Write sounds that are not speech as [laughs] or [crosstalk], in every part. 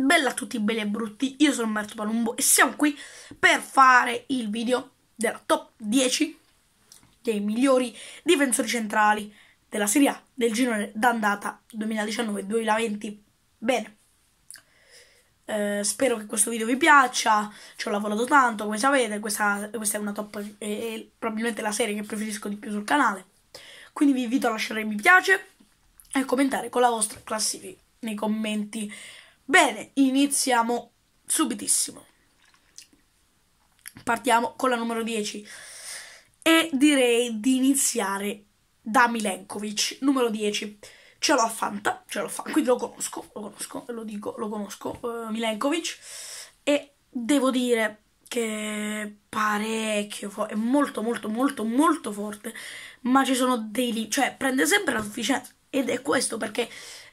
Bella a tutti, belli e brutti, io sono Marto Palumbo e siamo qui per fare il video della top 10 dei migliori difensori centrali della Serie A del girone d'andata 2019-2020. Bene, eh, spero che questo video vi piaccia, ci ho lavorato tanto, come sapete, questa, questa è una top, è, è probabilmente la serie che preferisco di più sul canale. Quindi vi invito a lasciare mi piace e commentare con la vostra classifica nei commenti. Bene, iniziamo subitissimo. Partiamo con la numero 10 e direi di iniziare da Milenkovic, numero 10. Ce l'ho a Fanta, ce l'ho a Fanta, quindi lo conosco, lo conosco, lo dico, lo conosco, uh, Milenkovic. E devo dire che parecchio, fo- è molto molto molto molto forte, ma ci sono dei limiti, cioè prende sempre la sufficienza. Ed è questo perché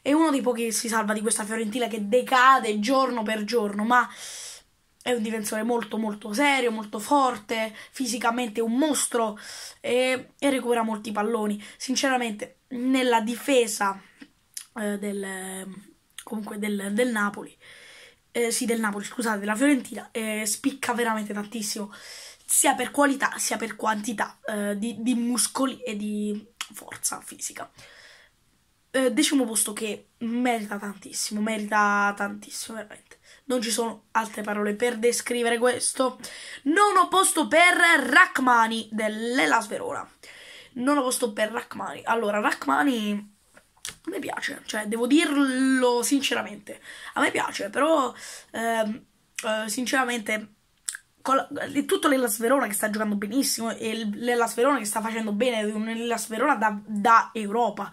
è uno dei pochi che si salva di questa Fiorentina che decade giorno per giorno, ma è un difensore molto molto serio, molto forte, fisicamente un mostro e, e recupera molti palloni. Sinceramente, nella difesa eh, del, comunque del, del Napoli, eh, sì del Napoli, scusate, della Fiorentina, eh, spicca veramente tantissimo, sia per qualità sia per quantità eh, di, di muscoli e di forza fisica eh, decimo posto che merita tantissimo, merita tantissimo veramente. Non ci sono altre parole per descrivere questo. Nono posto per Rachmani dell'Elas Verona. Nono posto per Rachmani. Allora, Rachmani mi piace, cioè devo dirlo sinceramente. A me piace, però eh, eh, sinceramente con tutto l'Elas Verona che sta giocando benissimo e l'Elas Verona che sta facendo bene, un Verona da, da Europa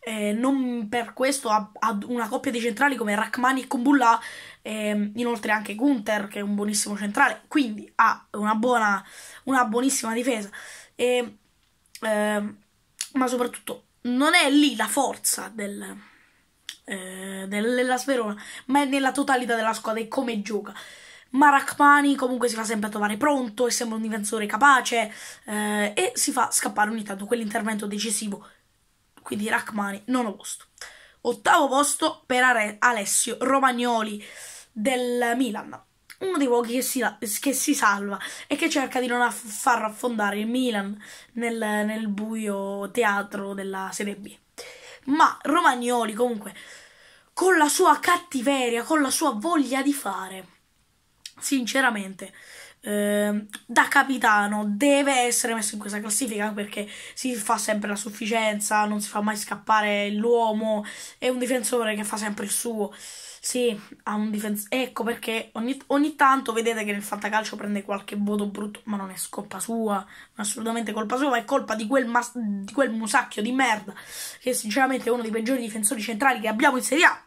eh, non per questo ha, ha, una coppia di centrali come Rachmani e Kumbulla, eh, inoltre anche Gunther che è un buonissimo centrale, quindi ha una, buona, una buonissima difesa, e, ehm, eh, ma soprattutto non è lì la forza eh, del, della Sverona, ma è nella totalità della squadra e come gioca. Ma Rachmani comunque si fa sempre trovare pronto, è sempre un difensore capace eh, e si fa scappare ogni tanto quell'intervento decisivo quindi Rachmani, nono posto. Ottavo posto per Are- Alessio Romagnoli del Milan. Uno dei pochi che si, che si salva e che cerca di non aff- far affondare il Milan nel, nel buio teatro della Serie B. Ma Romagnoli comunque con la sua cattiveria, con la sua voglia di fare. Sinceramente, Ehm, da capitano deve essere messo in questa classifica perché si fa sempre la sufficienza, non si fa mai scappare l'uomo, è un difensore che fa sempre il suo. Sì, ha un difensore. Ecco perché ogni, ogni, tanto vedete che nel fantacalcio prende qualche voto brutto, ma non è colpa sua, non è assolutamente colpa sua, è colpa di quel, mas- di quel musacchio di merda che sinceramente è uno dei peggiori difensori centrali che abbiamo in Serie A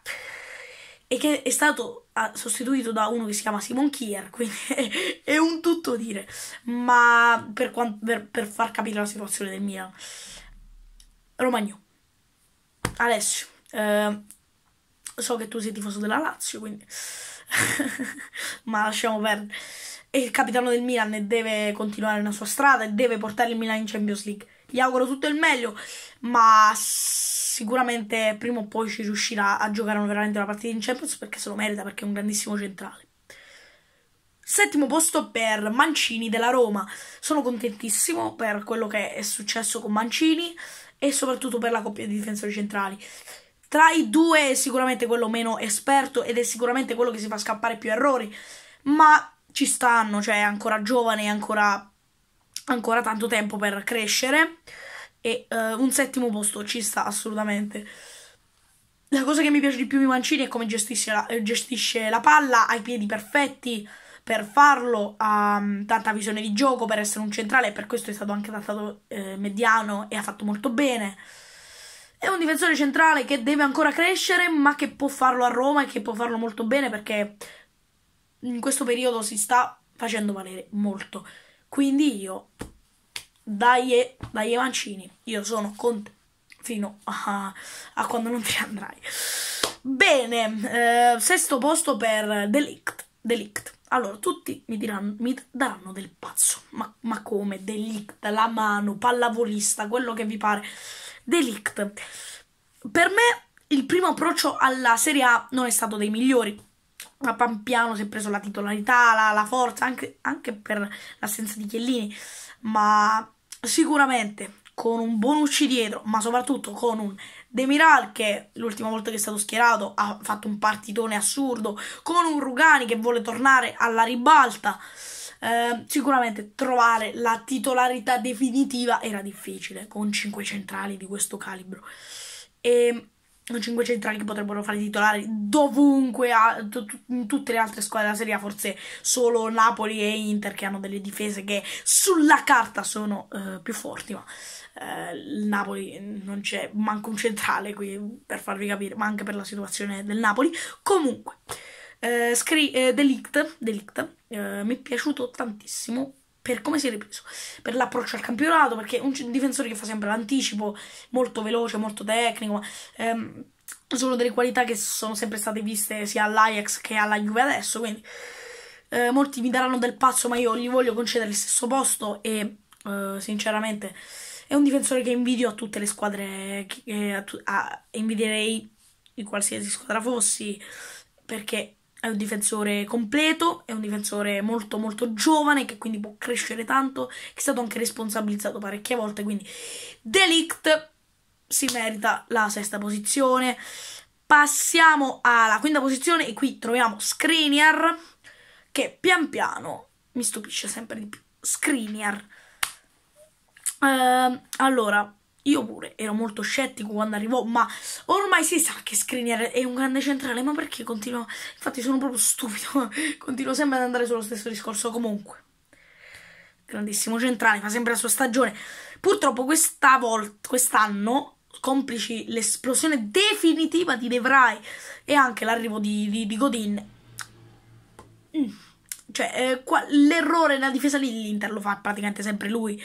e che è stato sostituito da uno che si chiama Simon Kier, quindi [laughs] è un tutto dire, ma per, quant- per, per far capire la situazione del Milan. Romagno, Alessio, eh, so che tu sei tifoso della Lazio, quindi... [laughs] ma lasciamo perdere. È il capitano del Milan e deve continuare la sua strada e deve portare il Milan in Champions League gli auguro tutto il meglio, ma sicuramente prima o poi ci riuscirà a giocare veramente una partita in Champions perché se lo merita, perché è un grandissimo centrale. Settimo posto per Mancini della Roma. Sono contentissimo per quello che è successo con Mancini e soprattutto per la coppia di difensori centrali. Tra i due è sicuramente quello meno esperto ed è sicuramente quello che si fa scappare più errori, ma ci stanno, cioè è ancora giovane, è ancora ancora tanto tempo per crescere e uh, un settimo posto ci sta assolutamente. La cosa che mi piace di più di Mancini è come gestisce la, eh, gestisce la palla, ha i piedi perfetti per farlo, ha mm, tanta visione di gioco per essere un centrale e per questo è stato anche trattato eh, mediano e ha fatto molto bene. È un difensore centrale che deve ancora crescere ma che può farlo a Roma e che può farlo molto bene perché in questo periodo si sta facendo valere molto. Quindi io, dai, dai mancini, io sono con te fino a, a quando non ci andrai. Bene, eh, sesto posto per Delict. Delict. Allora, tutti mi, diranno, mi daranno del pazzo. Ma, ma, come? Delict, la mano, pallavolista, quello che vi pare. Delict. Per me il primo approccio alla Serie A non è stato dei migliori ma pian piano si è preso la titolarità, la, la forza, anche, anche per l'assenza di Chiellini, ma sicuramente con un Bonucci dietro, ma soprattutto con un Demiral che l'ultima volta che è stato schierato ha fatto un partitone assurdo, con un Rugani che vuole tornare alla ribalta, eh, sicuramente trovare la titolarità definitiva era difficile con 5 centrali di questo calibro. E ehm, 5 centrali che potrebbero fare titolari dovunque, a, in tutte le altre squadre della Serie forse solo Napoli e Inter che hanno delle difese che sulla carta sono uh, più forti, ma uh, Napoli eh, non c'è, manco un centrale qui per farvi capire, ma anche per la situazione del Napoli. Comunque, uh, scri- uh, Delict, Delict mi è piaciuto tantissimo per come si è ripreso, per l'approccio al campionato, perché un difensore che fa sempre l'anticipo, molto veloce, molto tecnico, ehm, sono delle qualità che sono sempre state viste sia all'Ajax che alla Juve adesso, quindi eh, molti mi daranno del pazzo, ma io gli voglio concedere il stesso posto e eh, sinceramente è un difensore che invidio a tutte le squadre, che, eh, a, a, invidierei in qualsiasi squadra fossi, perché è un difensore completo, è un difensore molto molto giovane che quindi può crescere tanto, che è stato anche responsabilizzato parecchie volte, quindi Delict si merita la sesta posizione. Passiamo alla quinta posizione e qui troviamo Skriniar che pian piano mi stupisce sempre di più. Skriniar. Uh, allora, io pure ero molto scettico quando arrivò, ma ormai si sa che Skriniar è un grande centrale, ma perché continua? Infatti sono proprio stupido, [laughs] continuo sempre ad andare sullo stesso discorso comunque. Grandissimo centrale, fa sempre la sua stagione. Purtroppo questa volta, quest'anno, complici l'esplosione definitiva di Devrai e anche l'arrivo di, di, di, Godin. Mm. Cioè, eh, l'errore nella difesa lì l'Inter lo fa praticamente sempre lui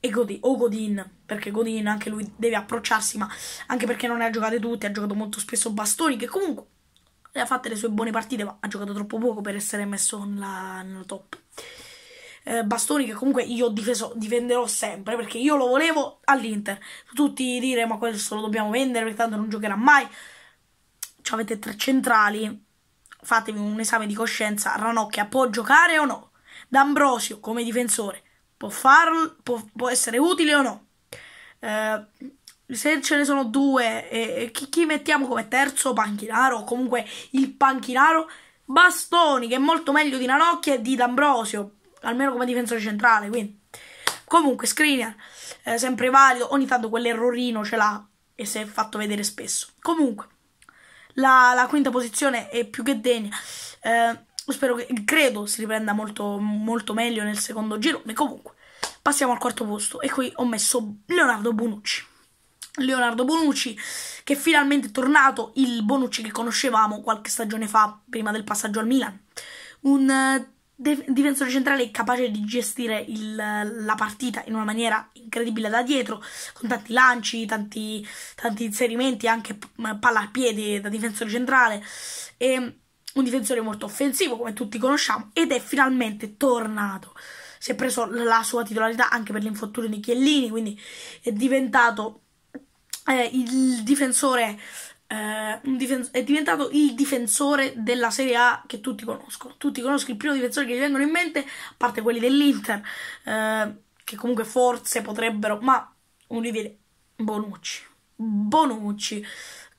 e Godin, o Godin, perché Godin anche lui deve approcciarsi, ma anche perché non ne ha giocate tutte, ha giocato molto spesso Bastoni, che comunque le ha fatte le sue buone partite, ma ha giocato troppo poco per essere messo nella, nella top. Eh, Bastoni che comunque io difeso, difenderò sempre perché io lo volevo all'Inter. Tutti dire ma questo lo dobbiamo vendere perché tanto non giocherà mai. Cioè, avete tre centrali, fatevi un esame di coscienza, Ranocchia può giocare o no? D'Ambrosio come difensore, può, farlo, può, può essere utile o no. Eh, se ce ne sono due, eh, chi, chi, mettiamo come terzo panchinaro comunque il panchinaro? Bastoni, che è molto meglio di Nanocchia e di D'Ambrosio, almeno come difensore centrale. Quindi. Comunque, Skriniar, eh, sempre valido, ogni tanto quell'errorino ce l'ha e si è fatto vedere spesso. Comunque, la, la quinta posizione è più che degna. Eh, spero che, credo si riprenda molto, molto meglio nel secondo giro. girone. Comunque, passiamo al quarto posto e qui ho messo Leonardo Bonucci. Leonardo Bonucci che è finalmente è tornato, il Bonucci che conoscevamo qualche stagione fa, prima del passaggio al Milan. Un eh, difensore centrale capace di gestire il, la partita in una maniera incredibile da dietro, con tanti lanci, tanti, tanti inserimenti, anche mm, palla a piedi da difensore centrale. E ehm, un difensore molto offensivo, come tutti conosciamo, ed è finalmente tornato. Si è preso la sua titolarità anche per l'infortunio di Chiellini, quindi è diventato eh, il difensore eh, difen- è diventato il difensore della Serie A che tutti conoscono. Tutti conoscono il primo difensore che gli vengono in mente, a parte quelli dell'Inter, eh, che comunque forse potrebbero, ma uno di Bonucci. Bonucci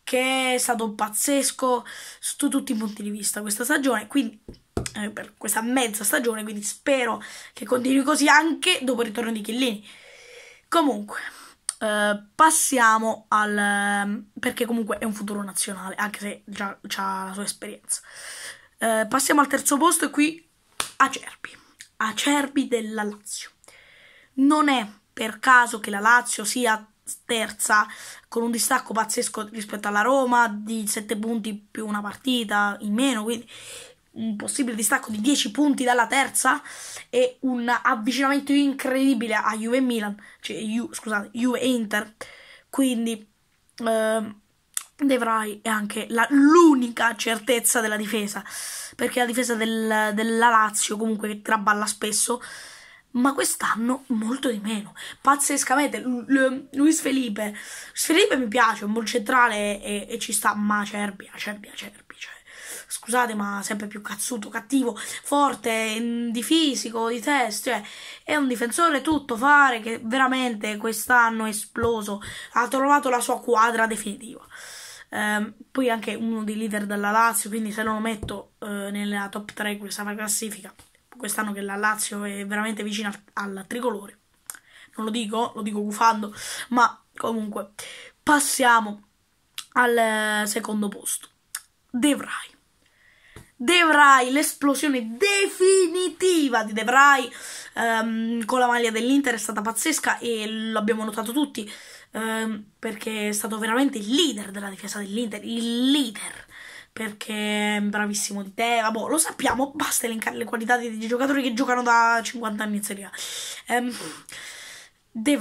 che è stato pazzesco sotto tutti i punti di vista questa stagione, quindi eh, per questa mezza stagione, quindi spero che continui così anche dopo il ritorno di Chiellini. Comunque, eh, passiamo al... Ehm, perché comunque è un futuro nazionale, anche se già ha la sua esperienza. Eh, passiamo al terzo posto e qui Acerbi, Acerbi della Lazio. Non è per caso che la Lazio sia terza con un distacco pazzesco rispetto alla Roma di 7 punti più una partita in meno, quindi un possibile distacco di 10 punti dalla terza e un avvicinamento incredibile a Juve e Milan, cioè Ju, scusate, Juve Inter. Quindi eh, De Vrij è anche la, l'unica certezza della difesa, perché la difesa del, della Lazio comunque traballa spesso ma quest'anno molto di meno. Pazzescamente, Luis Felipe. Luis Felipe mi piace, è un buon centrale e, e, ci sta, ma Cerbi, Cerbi, Cerbi, cioè. Scusate, ma sempre più cazzuto, cattivo, forte, di fisico, di testa, cioè, è un difensore tutto fare che veramente quest'anno è esploso, ha trovato la sua quadra definitiva. Um, poi anche uno dei leader della Lazio, quindi se non lo metto uh, nella top 3 questa classifica, quest'anno che la Lazio è veramente vicina al, al tricolore. Non lo dico, lo dico gufando, ma comunque passiamo al eh, secondo posto. De Vrij. l'esplosione definitiva di De um, con la maglia dell'Inter è stata pazzesca e l'abbiamo notato tutti um, perché è stato veramente il leader della difesa dell'Inter, il leader perché è bravissimo di te, vabbè, lo sappiamo, basta elencare le qualità dei, giocatori che giocano da 50 anni in Serie A. Um, De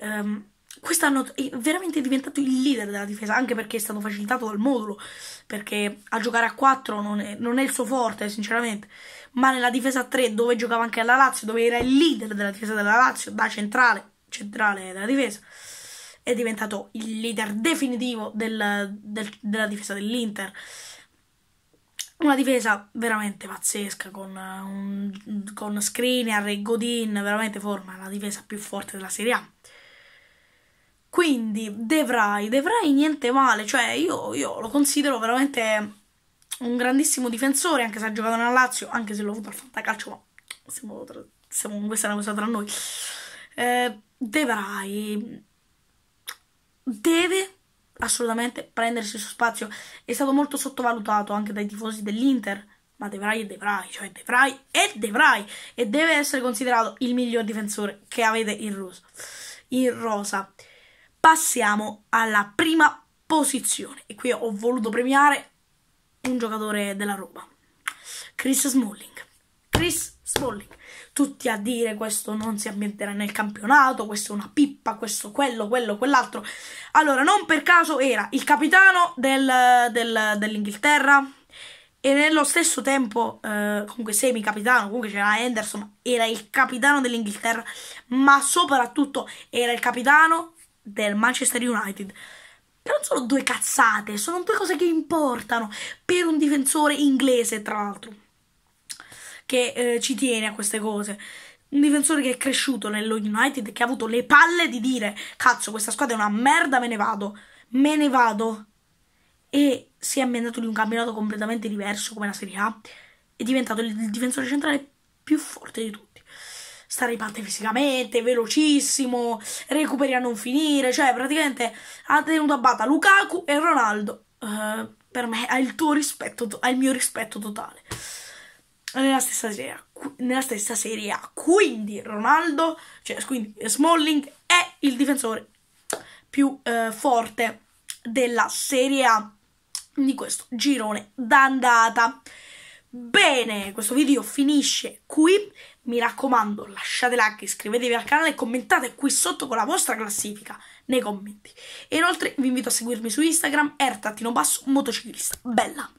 um, quest'anno è veramente diventato il leader della difesa, anche perché è stato facilitato dal modulo, perché a giocare a 4 non è, non è il suo forte, sinceramente, ma nella difesa a 3, dove giocava anche alla Lazio, dove era il leader della difesa della Lazio, da centrale, centrale della difesa, è diventato il leader definitivo del, del, della difesa dell'Inter. Una difesa veramente pazzesca con, eh, un, con Skriniar e Godin, veramente forma la difesa più forte della Serie A. Quindi De Vrij, De Vrij niente male, cioè io, io lo considero veramente un grandissimo difensore, anche se ha giocato nella Lazio, anche se l'ho avuto al fantacalcio, ma siamo, siamo, questa è una cosa tra noi. Eh, De Vrij deve assolutamente prendersi il suo spazio. È stato molto sottovalutato anche dai tifosi dell'Inter, ma De Vrij è De Vrij, cioè De Vrij è De Vrij e deve essere considerato il miglior difensore che avete in rosa. In rosa. Passiamo alla prima posizione e qui ho voluto premiare un giocatore della Roma, Chris Smalling. Chris Smalling tutti a dire questo non si ambienterà nel campionato, questa è una pippa, questo quello, quello, quell'altro. Allora, non per caso era il capitano del, del, dell'Inghilterra e nello stesso tempo, eh, comunque semi-capitano, comunque c'era Henderson, era il capitano dell'Inghilterra, ma soprattutto era il capitano del Manchester United. Però non sono due cazzate, sono due cose che importano per un difensore inglese, tra l'altro che eh, ci tiene a queste cose. Un difensore che è cresciuto nello United, che ha avuto le palle di dire: Cazzo, questa squadra è una merda, me ne vado. Me ne vado. E si è ambientato in un campionato completamente diverso come la Serie A. È diventato il difensore centrale più forte di tutti. Sta riparte fisicamente, velocissimo, recuperi a non finire. Cioè, praticamente ha tenuto a bata Lukaku e Ronaldo. Uh, per me ha il tuo rispetto, ha il mio rispetto totale nella stessa serie A. Nella stessa serie A. Quindi Ronaldo, cioè quindi Smalling è il difensore più eh, forte della Serie A di questo girone d'andata. Bene, questo video finisce qui. Mi raccomando, lasciate like, iscrivetevi al canale e commentate qui sotto con la vostra classifica nei commenti. E inoltre vi invito a seguirmi su Instagram, ertatino basso motociclista. Bella!